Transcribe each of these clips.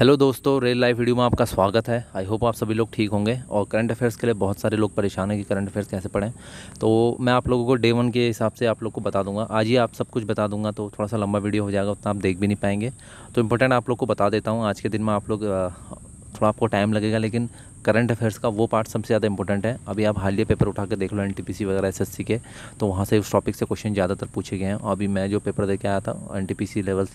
hello दोस्तों rail life video में आपका स्वागत है आई होप आप सभी लोग ठीक होंगे और करंट अफेयर्स के लिए बहुत सारे लोग परेशान हैं कि करंट अफेयर्स कैसे पढ़ें तो मैं आप लोगों को डे वन के हिसाब से आप लोग को बता दूंगा आज ही आप सब कुछ बता दूंगा तो थोड़ा सा लंबा वीडियो हो जाएगा उतना आप देख भी नहीं पाएंगे तो इंपॉर्टेंट आप लोग को बता देता हूँ आज के दिन में आप लोग थोड़ा आपको टाइम लगेगा लेकिन करंट अफेयर्स का वो पार्ट सबसे ज़्यादा इंपॉर्टेंट है अभी आप हालिया पेपर उठा के देख लो एन वगैरह एस के तो वहाँ से उस टॉपिक से क्वेश्चन ज़्यादातर पूछे गए हैं अभी मैं जो पेपर देखे आया था एन लेवल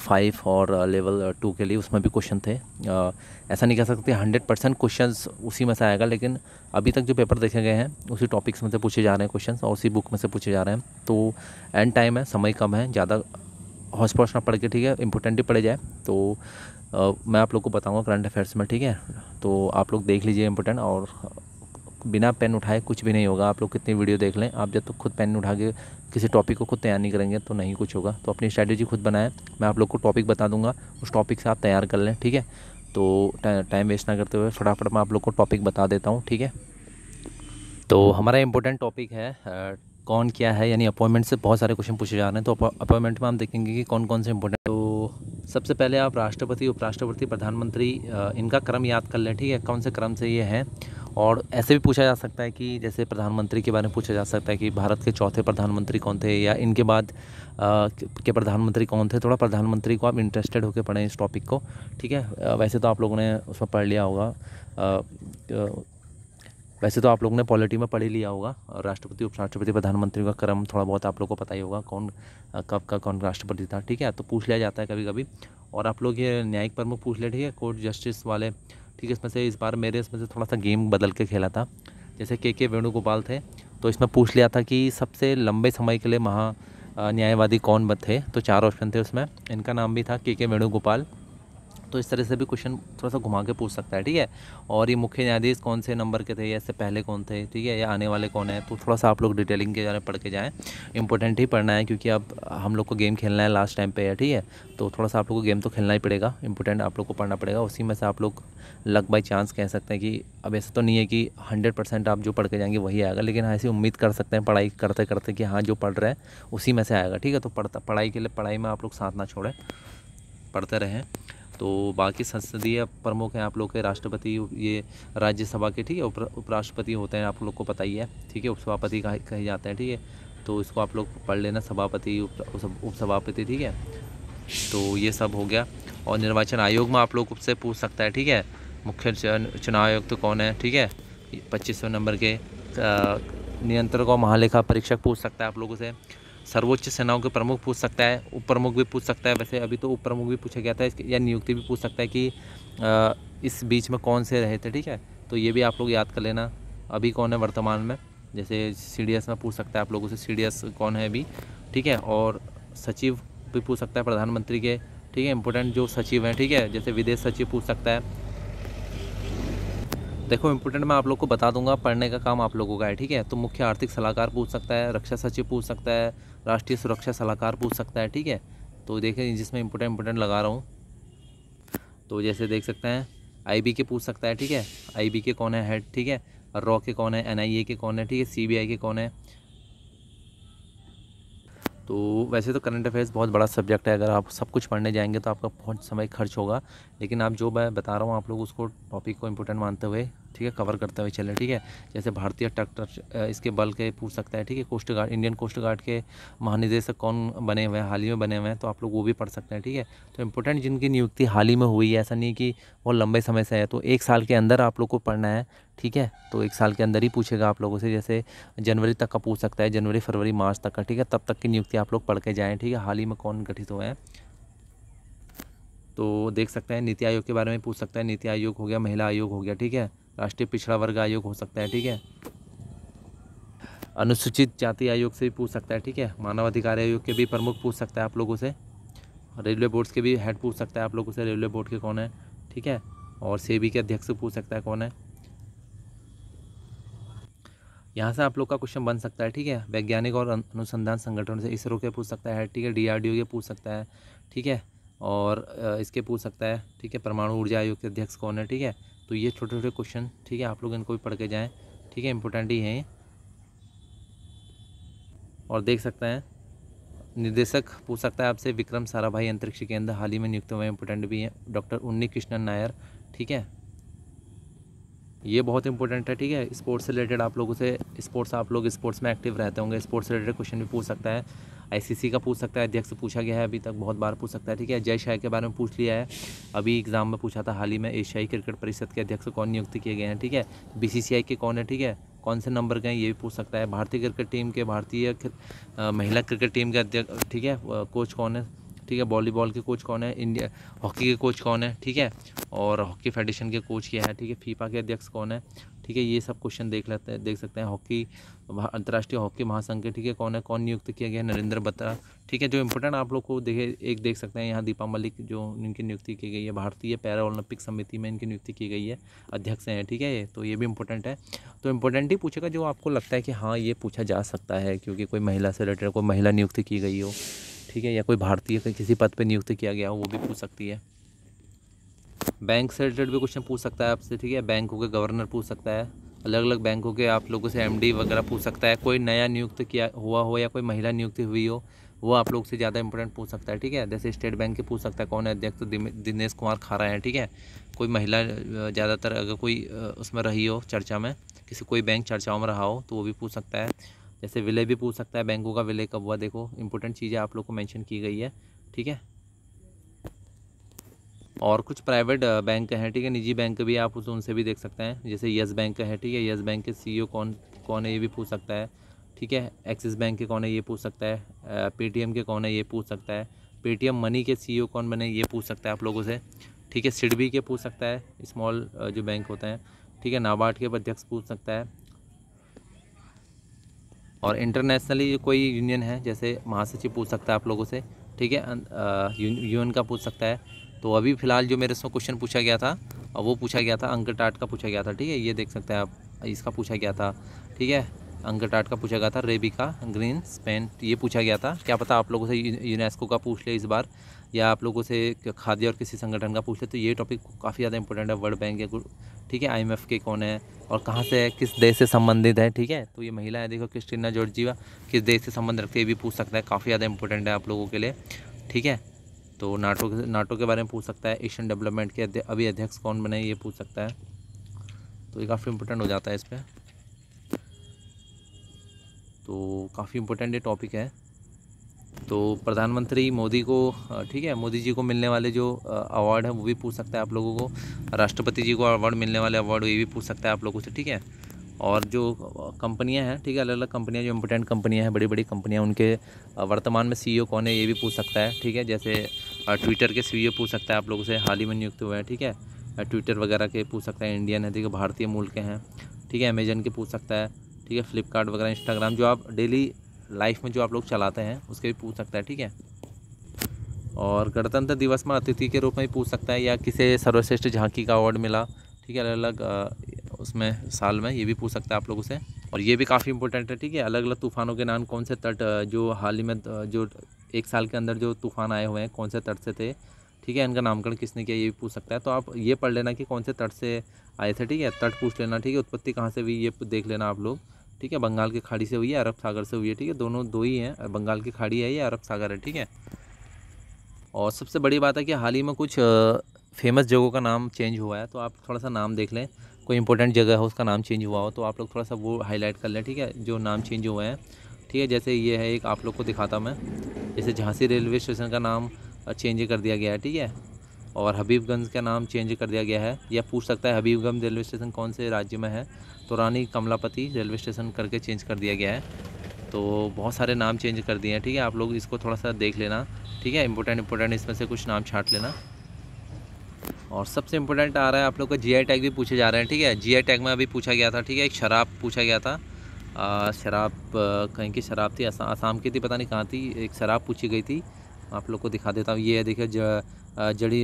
फाइव और लेवल टू के लिए उसमें भी क्वेश्चन थे आ, ऐसा नहीं कह सकते हंड्रेड परसेंट क्वेश्चन उसी में से आएगा लेकिन अभी तक जो पेपर देखे गए हैं उसी टॉपिक्स में से पूछे जा रहे हैं क्वेश्चन और उसी बुक में से पूछे जा रहे हैं तो एंड टाइम है समय कम है ज़्यादा हौस ना पढ़ के ठीक है इंपॉर्टेंट ही पड़े जाए तो मैं आप लोग को बताऊँगा करंट अफेयर्स में ठीक है तो आप लोग देख लीजिए इंपॉर्टेंट और बिना पेन उठाए कुछ भी नहीं होगा आप लोग कितनी वीडियो देख लें आप जब तक तो खुद पेन उठा के किसी टॉपिक को खुद तैयार नहीं करेंगे तो नहीं कुछ होगा तो अपनी स्ट्रैटेजी खुद बनाएं मैं आप लोग को टॉपिक बता दूंगा उस टॉपिक से आप तैयार कर लें ठीक है तो टाइम वेस्ट ना करते हुए फटाफट मैं आप लोग को टॉपिक बता देता हूँ ठीक है तो हमारा इंपॉर्टेंट टॉपिक है आ, कौन क्या है यानी अपॉइंटमेंट से बहुत सारे क्वेश्चन पूछे जा रहे हैं तो अपॉइंटमेंट में हम देखेंगे कि कौन कौन से इंपॉर्टेंट सबसे पहले आप राष्ट्रपति उपराष्ट्रपति प्रधानमंत्री इनका क्रम याद कर लें ठीक है कौन से क्रम से ये हैं और ऐसे भी पूछा जा सकता है कि जैसे प्रधानमंत्री के बारे में पूछा जा सकता है कि भारत के चौथे प्रधानमंत्री कौन थे या इनके बाद आ, के प्रधानमंत्री कौन थे थोड़ा प्रधानमंत्री को आप इंटरेस्टेड होकर पढ़ें इस टॉपिक को ठीक है वैसे तो आप लोगों ने उसमें पढ़ लिया होगा आ, आ, वैसे तो आप लोगों ने पॉलिटी में पढ़ ही लिया होगा और राष्ट्रपति उपराष्ट्रपति प्रधानमंत्री का क्रम थोड़ा बहुत आप लोग को पता ही होगा कौन कब का कौन राष्ट्रपति था ठीक है तो पूछ लिया जाता है कभी कभी और आप लोग ये न्यायिक प्रमुख पूछ लिया ठीक है कोर्ट जस्टिस वाले ठीक है इसमें से इस बार मेरे इसमें से थोड़ा सा गेम बदल के खेला था जैसे के के वेणुगोपाल थे तो इसमें पूछ लिया था कि सबसे लंबे समय के लिए महा न्यायवादी कौन थे तो चार ऑप्शन थे उसमें इनका नाम भी था के के वेणुगोपाल तो इस तरह से भी क्वेश्चन थोड़ा सा घुमा के पूछ सकता है ठीक है और ये मुख्य न्यायाधीश कौन से नंबर के थे या इससे पहले कौन थे ठीक है या आने वाले कौन है तो थोड़ा सा आप लोग डिटेलिंग के जाने पढ़ के जाएँ इंपॉर्टेंट ही पढ़ना है क्योंकि अब हम लोग को गेम खेलना है लास्ट टाइम पर है ठीक है तो थोड़ा सा आप लोग को गेम तो खेलना ही पड़ेगा इंपॉर्टेंट आप लोग को पढ़ना पड़ेगा उसी में से आप लोग लक बाई चांस कह सकते हैं कि अब ऐसा तो नहीं है कि हंड्रेड परसेंट आप जो पढ़ के जाएंगे वही आएगा लेकिन हाँ, ऐसी उम्मीद कर सकते हैं पढ़ाई करते करते कि हाँ जो पढ़ रहे हैं उसी में से आएगा ठीक है तो पढ़ता पढ़ाई के लिए पढ़ाई में आप लोग साथ ना छोड़ें पढ़ते रहें तो बाकी संसदीय प्रमुख हैं आप लोग के राष्ट्रपति ये राज्यसभा के ठीक है उपराष्ट्रपति होते हैं आप लोग को पता ही है ठीक है उपसभापति कहे जाते हैं ठीक है तो इसको आप लोग पढ़ लेना सभापति उपसभापति ठीक है तो ये सब हो गया और निर्वाचन आयोग में आप लोग उससे पूछ सकता है ठीक है मुख्य चुनाव आयोग तो कौन है ठीक है पच्चीसवें नंबर के नियंत्रक और महालेखा परीक्षक पूछ सकता है आप लोगों से सर्वोच्च सेनाओं के प्रमुख पूछ सकता है उप प्रमुख भी पूछ सकता है वैसे अभी तो उप प्रमुख भी पूछा गया था या नियुक्ति भी पूछ सकता है कि आ, इस बीच में कौन से रहे थे ठीक है तो ये भी आप लोग याद कर लेना अभी कौन है वर्तमान में जैसे सी में पूछ सकता है आप लोगों से सी कौन है अभी ठीक है और सचिव भी पूछ सकता है प्रधानमंत्री के ठीक है इम्पोर्टेंट जो सचिव हैं ठीक है जैसे विदेश सचिव पूछ सकता है देखो इंपोर्टेंट मैं आप लोग को बता दूंगा पढ़ने का काम आप लोगों का है ठीक है तो मुख्य आर्थिक सलाहकार पूछ सकता है रक्षा सचिव पूछ सकता है राष्ट्रीय सुरक्षा सलाहकार पूछ सकता है ठीक है तो देखें जिसमें इम्पोर्टेंट इम्पोर्टेंट लगा रहा हूँ तो जैसे देख सकते हैं आई के पूछ सकता है ठीक है आई के कौन है हेड ठीक है रॉ के कौन है एन के कौन है ठीक है सी के कौन है तो वैसे तो करंट अफेयर्स बहुत बड़ा सब्जेक्ट है अगर आप सब कुछ पढ़ने जाएंगे तो आपका बहुत समय खर्च होगा लेकिन आप जो मैं बता रहा हूँ आप लोग उसको टॉपिक को इम्पोर्टेंट मानते हुए ठीक है कवर करते हुए चले ठीक है जैसे भारतीय ट्रैक्टर इसके बल के पूछ सकता है ठीक है Coast Guard Indian Coast Guard के महानिदेशक कौन बने हुए हैं हाल ही में बने हुए हैं तो आप लोग वो भी पढ़ सकते हैं ठीक है तो इंपॉर्टेंट जिनकी नियुक्ति हाल ही में हुई है ऐसा नहीं कि बहुत लंबे समय से है तो एक साल के अंदर आप लोग को पढ़ना है ठीक है तो एक साल के अंदर ही पूछेगा आप लोगों से जैसे जनवरी तक का पूछ सकता है जनवरी फरवरी मार्च तक का ठीक है तब तक की नियुक्ति आप लोग पढ़ के जाएँ ठीक है हाल ही में कौन गठित हुए हैं तो देख सकते हैं नीति आयोग के बारे में पूछ सकता है नीति आयोग हो गया महिला आयोग हो गया ठीक है राष्ट्रीय पिछड़ा वर्ग आयोग हो सकता है ठीक है अनुसूचित जाति आयोग से भी पूछ सकता है ठीक है मानवाधिकार आयोग के भी प्रमुख पूछ सकता है आप लोगों से रेलवे बोर्ड्स के भी हेड पूछ सकता है आप लोगों से रेलवे बोर्ड के कौन है ठीक है और सेबी के अध्यक्ष पूछ सकता है कौन है यहाँ से आप लोग का क्वेश्चन बन सकता है ठीक है वैज्ञानिक और अनुसंधान संगठन से इसरो के पूछ सकता है ठीक है डीआरडीओ के पूछ सकता है ठीक है और इसके पूछ सकता है ठीक है परमाणु ऊर्जा आयोग के अध्यक्ष कौन है ठीक है तो ये छोटे छोटे क्वेश्चन ठीक है आप लोग इनको भी पढ़ के जाएँ ठीक है इम्पोर्टेंट ही हैं और देख सकते हैं निर्देशक पूछ सकता है आपसे विक्रम साराभाई अंतरिक्ष के अंदर हाल ही में नियुक्त हुए इम्पोर्टेंट भी हैं डॉक्टर उन्नी कृष्णन नायर ठीक है ये बहुत इंपॉर्टेंट है ठीक है स्पोर्ट्स से रिलेटेड आप लोगों से स्पोर्ट्स आप लोग स्पोर्ट्स में एक्टिव रहते होंगे स्पोर्ट्स रिलेटेड क्वेश्चन भी पूछ सकता है आईसीसी का पूछ सकता है अध्यक्ष से पूछा गया है अभी तक बहुत बार पूछ सकता है ठीक है जय शाह के बारे में पूछ लिया है अभी एग्ज़ाम में पूछा था हाल ही में एशियाई क्रिकेट परिषद के अध्यक्ष कौन नियुक्त किए गए हैं ठीक है बीसीसीआई के कौन है ठीक है कौन से नंबर के हैं ये भी पूछ सकता है भारतीय क्रिकेट टीम के भारतीय महिला क्रिकेट टीम के अध्यक्ष ठीक है कोच कौन है ठीक है वॉलीबॉल के कोच कौन है इंडिया हॉकी के कोच कौन है ठीक है और हॉकी फेडरेशन के कोच क्या है ठीक है फीफा के अध्यक्ष कौन है ठीक है ये सब क्वेश्चन देख लेते हैं देख सकते हैं हॉकी अंतर्राष्ट्रीय हॉकी महासंघ के ठीक है कौन है कौन नियुक्त किया गया नरेंद्र बत्रा ठीक है जो इंपॉर्टेंट आप लोग को देखे एक देख सकते हैं यहाँ दीपा मलिक जो इनकी नियुक्ति की गई है भारतीय पैरा ओलंपिक समिति में इनकी नियुक्ति की गई है अध्यक्ष हैं ठीक है तो ये भी इंपॉर्टेंट है तो इंपॉर्टेंट ही पूछेगा जो आपको लगता है कि हाँ ये पूछा जा सकता है क्योंकि कोई महिला से रिलेटेड कोई महिला नियुक्ति की गई हो ठीक है या कोई भारतीय किसी पद पर नियुक्त किया गया हो वो भी पूछ सकती है बैंक से रिलेटेड भी क्वेश्चन पूछ सकता है आपसे ठीक है बैंकों के गवर्नर पूछ सकता है अलग अलग बैंकों के आप लोगों से एमडी वगैरह पूछ सकता है कोई नया नियुक्त किया हुआ हो या कोई महिला नियुक्ति हुई हो वो आप लोग से ज़्यादा इंपॉर्टेंट पूछ सकता है ठीक है जैसे स्टेट बैंक के पूछ सकता है कौन है अध्यक्ष तो दिनेश कुमार खारा है ठीक है कोई महिला ज़्यादातर अगर कोई उसमें रही हो चर्चा में किसी कोई बैंक चर्चाओं में रहा हो तो वो भी पूछ सकता है जैसे विलय भी पूछ सकता है बैंकों का विलय कब हुआ देखो इंपॉर्टेंट चीज़ें आप लोग को मैंशन की गई है ठीक है और कुछ प्राइवेट बैंक हैं ठीक है निजी बैंक भी आप उनसे भी देख सकते हैं जैसे येस बैंक है ठीक है येस बैंक के सीईओ e कौन कौन है ये भी पूछ सकता है ठीक है एक्सिस बैंक के कौन है ये पूछ सकता है पेटीएम के कौन है ये पूछ सकता है पेटीएम मनी के सीईओ e कौन बने ये पूछ सकता है आप लोगों से ठीक है सिडबी के पूछ सकता है स्मॉल जो बैंक होते हैं ठीक है नाबार्ड के अध्यक्ष पूछ सकता है और इंटरनेशनली कोई यूनियन है जैसे महासचिव पूछ सकता है आप लोगों से ठीक है यूनियन का पूछ सकता है तो अभी फ़िलहाल जो मेरे से क्वेश्चन पूछा गया था और वो पूछा गया था अंक टाट का पूछा गया था ठीक है ये देख सकते हैं आप इसका पूछा गया था ठीक है अंक टाट का पूछा गया था रेबी का ग्रीन स्पेन ये पूछा गया था क्या पता आप लोगों से यूनेस्को का पूछ ले इस बार या आप लोगों से खाद्य और किसी संगठन का पूछ ले तो ये टॉपिक काफ़ी ज़्यादा इंपॉर्टेंट है वर्ल्ड बैंक या ठीक है आईएमएफ के कौन है और कहाँ से है किस देश से संबंधित है ठीक है तो ये महिला है देखो क्रिस्टिना जॉर्जीवा किस देश से संबंध रखते हैं ये भी पूछ सकता है काफ़ी ज़्यादा इंपॉर्टेंट है आप लोगों के लिए ठीक है तो नाटो नाटो के बारे में पूछ सकता है एशियन डेवलपमेंट के अध्य, अभी अध्यक्ष कौन बने ये पूछ सकता है तो ये काफ़ी इंपॉर्टेंट हो जाता है इस पर तो काफ़ी इम्पोर्टेंट ये टॉपिक है तो प्रधानमंत्री मोदी को ठीक है मोदी जी को मिलने वाले जो अवार्ड है वो भी पूछ सकता है आप लोगों को राष्ट्रपति जी को अवार्ड मिलने वाले अवार्ड ये भी पूछ सकता है आप लोगों से ठीक है और जो कंपनियां हैं ठीक है अलग अलग कंपनियां जो इम्पोर्टेंट कंपनियां हैं बड़ी बड़ी कंपनियां उनके वर्तमान में सीईओ e कौन है ये भी पूछ सकता है ठीक है जैसे ट्विटर के सीईओ e पूछ सकता है आप लोगों से हाल ही में नियुक्त हुए हैं ठीक है ट्विटर वगैरह के पूछ सकता है इंडियन है ठीक है भारतीय मूल के हैं ठीक है अमेजन के पूछ सकता है ठीक है फ्लिपकार्ट वगैरह इंस्टाग्राम जो आप डेली लाइफ में जो आप लोग चलाते हैं उसके भी पूछ सकता है ठीक है और गणतंत्र दिवस में अतिथि के रूप में पूछ सकता है या किसे सर्वश्रेष्ठ झांकी का अवार्ड मिला ठीक है अलग अलग उसमें साल में ये भी पूछ सकते हैं आप लोगों से और ये भी काफ़ी इंपॉर्टेंट है ठीक है अलग अलग तूफानों के नाम कौन से तट जो हाल ही में जो एक साल के अंदर जो तूफान आए हुए हैं कौन से तट से थे ठीक है इनका नामकरण किसने किया ये भी पूछ सकता है तो आप ये पढ़ लेना कि कौन से तट से आए थे ठीक है तट पूछ लेना ठीक है उत्पत्ति कहाँ से हुई ये देख लेना आप लोग ठीक है बंगाल की खाड़ी से हुई है अरब सागर से हुई है ठीक है दोनों दो ही हैं बंगाल की खाड़ी है या अरब सागर है ठीक है और सबसे बड़ी बात है कि हाल ही में कुछ फेमस जगहों का नाम चेंज हुआ है तो आप थोड़ा सा नाम देख लें कोई इंपॉर्टेंट जगह हो उसका नाम चेंज हुआ हो तो आप लोग थोड़ा सा वो हाईलाइट कर लें ठीक है जो नाम चेंज हुए हैं ठीक है जैसे ये है एक आप लोग को दिखाता मैं जैसे झांसी रेलवे स्टेशन का नाम चेंज कर दिया गया है ठीक है और हबीबगंज का नाम चेंज कर दिया गया है या पूछ सकता है हबीबगंज रेलवे स्टेशन कौन से राज्य में है तो रानी कमलापति रेलवे स्टेशन करके चेंज कर दिया गया है तो बहुत सारे नाम चेंज कर दिए हैं ठीक है आप लोग इसको थोड़ा सा देख लेना ठीक है इंपॉर्टेंट इंपॉर्टेंट इसमें से कुछ नाम छाट लेना और सबसे इम्पोर्टेंट आ रहा है आप लोग का जी टैग भी पूछे जा रहे हैं ठीक है जी टैग में अभी पूछा गया था ठीक है एक शराब पूछा गया था शराब कहीं की शराब थी आसाम की थी पता नहीं कहाँ थी एक शराब पूछी गई थी आप लोग को दिखा देता हूँ ये है देखिए जड़ी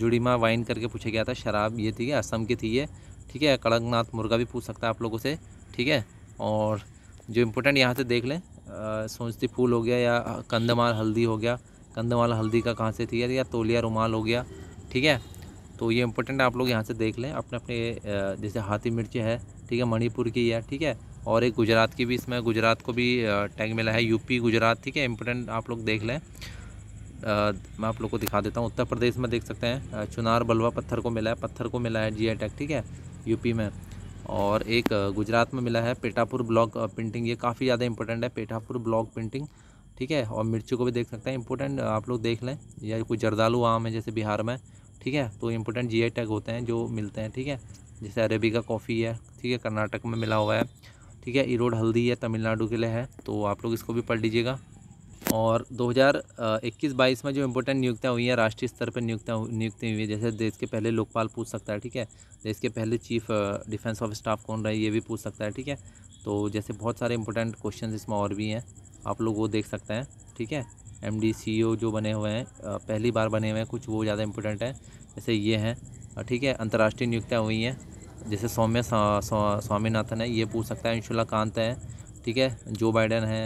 जुड़ीमा वाइन करके पूछा गया था शराब ये थी असम की थी ये ठीक है कड़कनाथ मुर्गा भी पूछ सकता है आप लोगों से ठीक है और जो इम्पोर्टेंट यहाँ से देख लें सोचती फूल हो गया या कंदमाल हल्दी हो गया कंदमाल हल्दी का कहाँ से थी या तो तोलिया रुमाल हो गया ठीक है तो ये इंपॉर्टेंट आप लोग यहाँ से देख लें अपने अपने जैसे हाथी मिर्ची है ठीक है मणिपुर की है ठीक है और एक गुजरात की भी इसमें गुजरात को भी टैग मिला है यूपी गुजरात ठीक है इंपॉर्टेंट आप लोग देख लें आ, मैं आप लोग को दिखा देता हूँ उत्तर प्रदेश में देख सकते हैं चुनार बलवा पत्थर को मिला है पत्थर को मिला है जी टैग ठीक है यूपी में और एक गुजरात में मिला है पेटापुर ब्लॉक प्रिंटिंग ये काफ़ी ज़्यादा इंपॉर्टेंट है पेटापुर ब्लॉक प्रिंटिंग ठीक है और मिर्ची को भी देख सकते हैं इंपॉर्टेंट आप लोग देख लें या कोई जर्दालू आम है जैसे बिहार में ठीक है तो इम्पोर्टेंट जी टैग होते हैं जो मिलते हैं ठीक है जैसे अरेबी का कॉफ़ी है ठीक है कर्नाटक में मिला हुआ है ठीक है इरोड हल्दी है तमिलनाडु के लिए है तो आप लोग इसको भी पढ़ लीजिएगा और 2021-22 में जो इम्पोर्टेंट नियुक्तियाँ हुई हैं राष्ट्रीय स्तर पर नियुक्तियाँ नियुक्ति हुई है जैसे देश के पहले लोकपाल पूछ सकता है ठीक है देश के पहले चीफ डिफेंस ऑफ स्टाफ कौन रहे ये भी पूछ सकता है ठीक है तो जैसे बहुत सारे इंपॉर्टेंट क्वेश्चन इसमें और भी हैं आप लोग वो देख सकते हैं ठीक है एम डी सी ओ जो बने हुए हैं पहली बार बने हुए हैं कुछ वो ज़्यादा इम्पोर्टेंट हैं जैसे ये हैं ठीक है अंतर्राष्ट्रीय नियुक्तियाँ हुई हैं जैसे सौम्य स्वामीनाथन है ये पूछ सकता है इंशुला कांत है ठीक है जो बाइडन है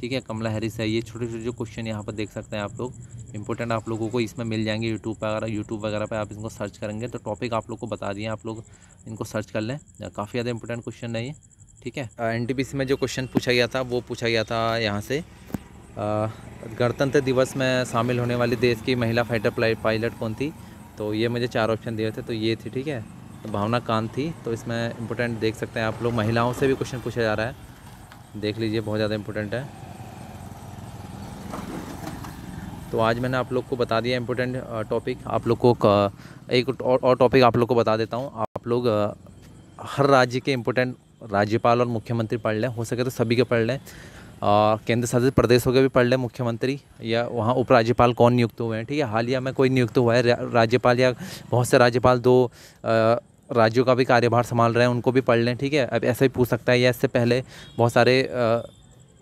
ठीक है कमला हैरिस है ये छोटे छोटे जो क्वेश्चन यहाँ पर देख सकते हैं आप लोग इंपॉर्टेंट आप लोगों को इसमें मिल जाएंगे यूट्यूब पर यूट्यूब वगैरह पर आप इनको सर्च करेंगे तो टॉपिक आप लोग को बता दिए आप लोग इनको सर्च कर लें काफ़ी ज़्यादा इंपॉर्टेंट क्वेश्चन है ये ठीक है एन में जो क्वेश्चन पूछा गया था वो पूछा गया था यहाँ से गणतंत्र दिवस में शामिल होने वाली देश की महिला फाइटर पायलट कौन थी तो ये मुझे चार ऑप्शन दिए थे तो ये थी ठीक है तो भावना कांत थी तो इसमें इम्पोर्टेंट देख सकते हैं आप लोग महिलाओं से भी क्वेश्चन पूछा जा रहा है देख लीजिए बहुत ज़्यादा इम्पोर्टेंट है तो आज मैंने आप लोग को बता दिया इम्पोर्टेंट टॉपिक आप लोग को एक और टॉपिक आप लोग को बता देता हूँ आप लोग हर राज्य के इम्पोर्टेंट राज्यपाल और मुख्यमंत्री पढ़ लें हो सके तो सभी के पढ़ लें और केंद्र शासित प्रदेशों के भी पढ़ लें मुख्यमंत्री या वहाँ उपराज्यपाल कौन नियुक्त हुए हैं ठीक है हालिया में कोई नियुक्त हुआ है राज्यपाल या बहुत से राज्यपाल दो राज्यों का भी कार्यभार संभाल रहे हैं उनको भी पढ़ लें ठीक है अब ऐसा ही पूछ सकता है या इससे पहले बहुत सारे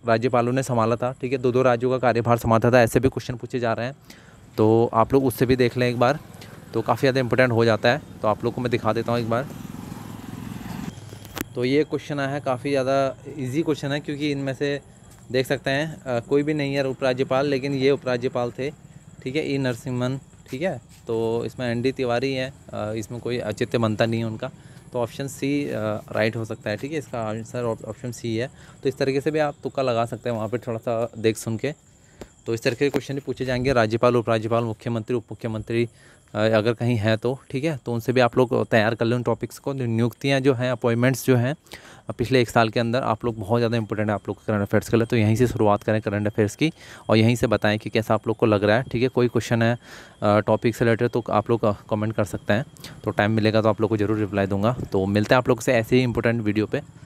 राज्यपालों ने संभाला था ठीक है दो दो राज्यों का कार्यभार संभालता था ऐसे भी क्वेश्चन पूछे जा रहे हैं तो आप लोग उससे भी देख लें एक बार तो काफ़ी ज़्यादा इंपॉर्टेंट हो जाता है तो आप लोग को मैं दिखा देता हूँ एक बार तो ये क्वेश्चन आया है काफ़ी ज़्यादा इजी क्वेश्चन है क्योंकि इनमें से देख सकते हैं कोई भी नहीं है उपराज्यपाल लेकिन ये उपराज्यपाल थे ठीक है ई नरसिम्हन ठीक है तो इसमें एन डी तिवारी है इसमें कोई औचित्य बनता नहीं है उनका तो ऑप्शन सी राइट हो सकता है ठीक है इसका आंसर ऑप्शन सी है तो इस तरीके से भी आप तुक्का लगा सकते हैं वहाँ पर थोड़ा सा देख सुन के तो इस तरीके के क्वेश्चन भी पूछे जाएंगे राज्यपाल उपराज्यपाल मुख्यमंत्री उप मुख्यमंत्री अगर कहीं हैं तो ठीक है तो उनसे भी आप लोग तैयार कर लें उन टॉपिक्स को नियुक्तियाँ जो हैं अपॉइंटमेंट्स जो हैं पिछले एक साल के अंदर आप लोग बहुत ज़्यादा इंपॉर्टेंट है आप लोग करंट अफेयर्स के लिए तो यहीं से शुरुआत करें करंट अफेयर्स की और यहीं से बताएं कि कैसा आप लोग को लग रहा है ठीक है कोई क्वेश्चन है टॉपिक से रिलेटेड तो आप लोग कमेंट कर सकते हैं तो टाइम मिलेगा तो आप लोग को ज़रूर रिप्लाई दूंगा तो मिलते हैं आप लोग से ऐसे ही इंपॉर्टेंट वीडियो पर